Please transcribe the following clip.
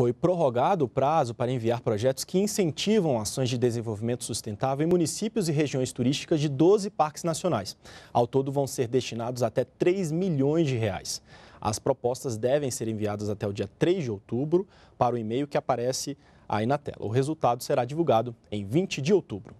foi prorrogado o prazo para enviar projetos que incentivam ações de desenvolvimento sustentável em municípios e regiões turísticas de 12 parques nacionais. Ao todo, vão ser destinados até 3 milhões de reais. As propostas devem ser enviadas até o dia 3 de outubro para o e-mail que aparece aí na tela. O resultado será divulgado em 20 de outubro.